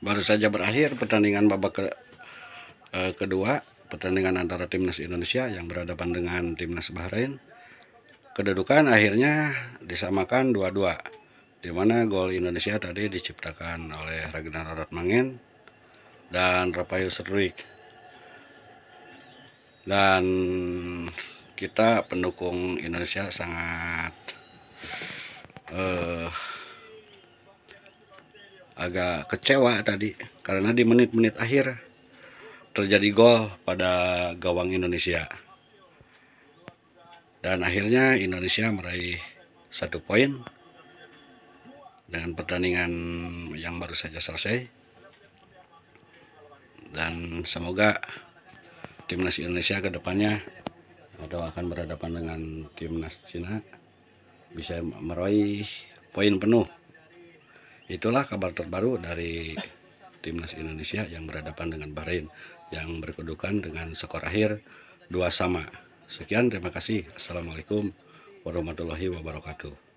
Baru saja berakhir pertandingan babak ke, eh, kedua, pertandingan antara timnas Indonesia yang berhadapan dengan timnas Bahrain. Kedudukan akhirnya disamakan dua-dua di mana gol Indonesia tadi diciptakan oleh Ragnar Mangin dan Rafael Serwik. Dan kita pendukung Indonesia sangat eh, agak kecewa tadi karena di menit-menit akhir terjadi gol pada gawang Indonesia dan akhirnya Indonesia meraih satu poin dengan pertandingan yang baru saja selesai dan semoga timnas Indonesia kedepannya atau akan berhadapan dengan timnas Cina bisa meraih poin penuh Itulah kabar terbaru dari timnas Indonesia yang berhadapan dengan Bahrain yang berkedudukan dengan skor akhir dua sama. Sekian terima kasih. Assalamualaikum warahmatullahi wabarakatuh.